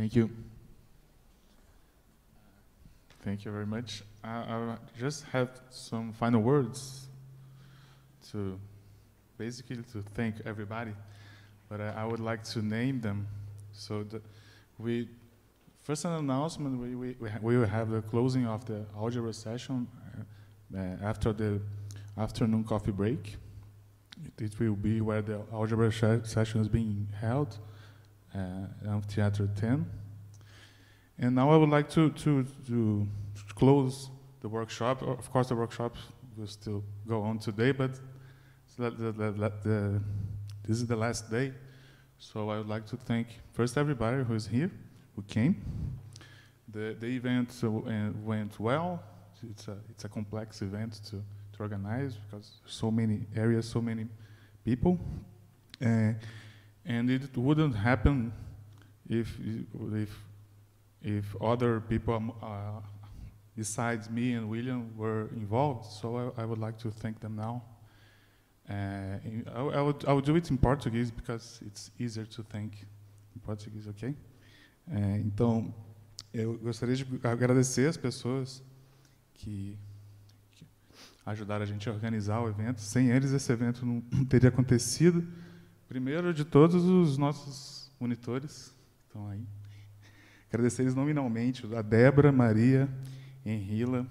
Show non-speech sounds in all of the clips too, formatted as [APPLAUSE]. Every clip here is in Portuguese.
Thank you. Thank you very much. I, I just have some final words to basically to thank everybody, but I, I would like to name them. So the, we first an announcement. We we we will have the closing of the algebra session uh, uh after the afternoon coffee break. It, it will be where the algebra session is being held. Amphitheater uh, 10. And now I would like to, to, to close the workshop. Of course, the workshop will still go on today, but the, the, the, this is the last day. So I would like to thank first everybody who is here, who came. The, the event uh, uh, went well. It's a, it's a complex event to, to organize because so many areas, so many people. Uh, and it wouldn't happen if if if other people uh, besides me and William were involved. So I, I would like to thank them now. Uh, I, I, would I would do it in Portuguese because it's easier to thank in Portuguese, ok? É, então eu gostaria de agradecer as pessoas que, que ajudaram a gente a organizar o evento. Sem eles esse evento não teria acontecido. Primeiro de todos os nossos monitores, estão aí. Agradecer nominalmente, a Débora, Maria, Henrila,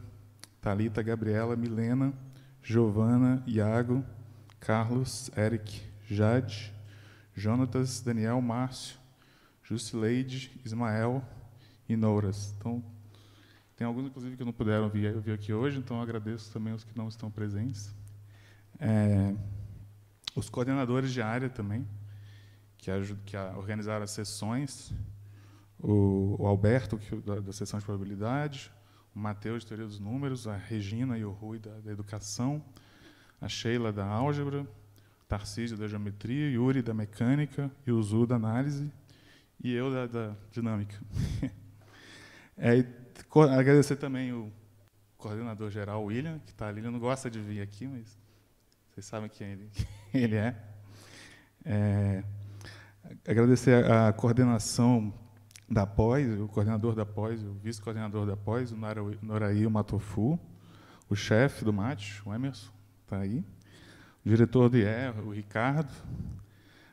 Talita, Gabriela, Milena, Giovana, Iago, Carlos, Eric, Jade, Jonatas, Daniel, Márcio, Jusileide, Ismael e Nouras. Então, tem alguns, inclusive, que não puderam vir, vir aqui hoje, então agradeço também os que não estão presentes. É, os coordenadores de área também, que, ajud, que organizaram as sessões, o, o Alberto, que, da, da, sessão de probabilidade, o Matheus, de teoria dos números, a Regina e o Rui, da, da educação, a Sheila, da álgebra, Tarcísio, da geometria, Yuri, da mecânica, e o Zu, da análise, e eu, da, da dinâmica. [LAUGHS] é, agradecer também o coordenador geral, William, que está ali, ele não gosta de vir aqui, mas vocês sabem quem ele, [LAUGHS] quem ele é. é. Agradecer a coordenação da pós, o coordenador da pós, o vice-coordenador da pós, o Noraí Matofu, o chefe do MAT, o Emerson, está aí, o diretor do IE, o Ricardo.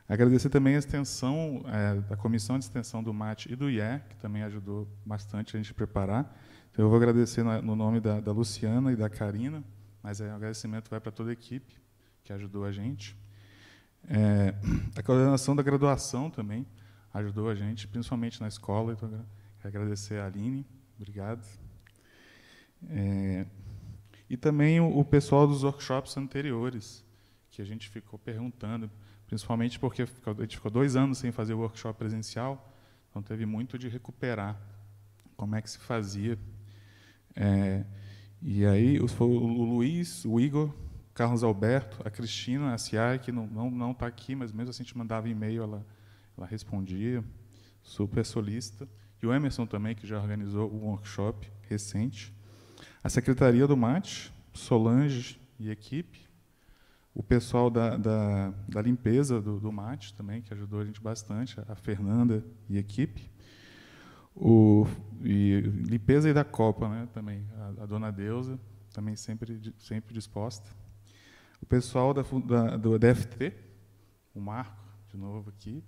Agradecer também a extensão, é, da comissão de extensão do MAT e do IE, que também ajudou bastante a gente preparar. Então, eu vou agradecer na, no nome da, da Luciana e da Karina, mas é, o agradecimento vai para toda a equipe que ajudou a gente. É, a coordenação da graduação também ajudou a gente, principalmente na escola. Então, quero agradecer a Aline, obrigado. É, e também o, o, pessoal dos workshops anteriores, que a gente ficou perguntando, principalmente porque a gente ficou dois anos sem fazer o workshop presencial, então teve muito de recuperar como é que se fazia. É, e aí o, o Luiz, o Igor Carlos Alberto, a Cristina a Cia que não não não está aqui, mas mesmo assim a gente mandava e-mail, ela ela respondia, super solista. E o Emerson também, que já organizou um workshop recente. A Secretaria do Mate, Solange e equipe. O pessoal da, da, da limpeza do, do Mate também, que ajudou a gente bastante, a Fernanda e equipe. O, e limpeza e da Copa né, também, a, a dona Deusa, também sempre, sempre disposta o pessoal da, da, do DFT, o Marco, de novo aqui,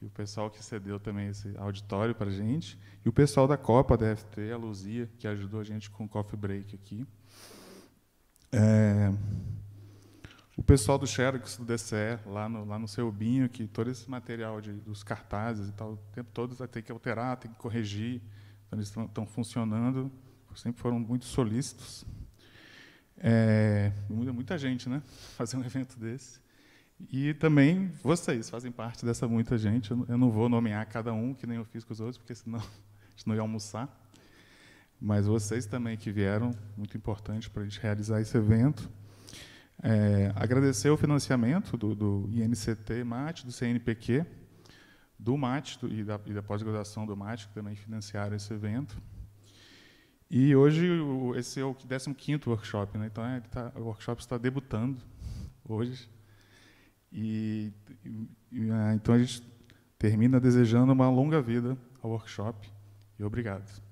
e o pessoal que cedeu também esse auditório para a gente, e o pessoal da Copa DFT, a Luzia, que ajudou a gente com o coffee break aqui. É, o pessoal do Xerox, do DCE, lá no, lá no seu Binho, que todo esse material de, dos cartazes e tal, o tempo todo vai ter que alterar, tem que corrigir, então eles estão funcionando, sempre foram muito solícitos. É, muda muita gente, né? [LAUGHS] Fazer um evento desse. E também vocês fazem parte dessa muita gente. Eu não vou nomear cada um, que nem eu fiz com os outros, porque senão [LAUGHS] a gente não ia almoçar. Mas vocês também que vieram, muito importante para a gente realizar esse evento. É, agradecer o financiamento do, do INCT MAT, do CNPq, do MAT do, e da, e da pós-graduação do MAT, que também financiaram esse evento. E hoje esse é o 15º workshop, né? então é, tá, o workshop está debutando hoje. E, e, ah, então a gente termina desejando uma longa vida ao workshop e obrigado.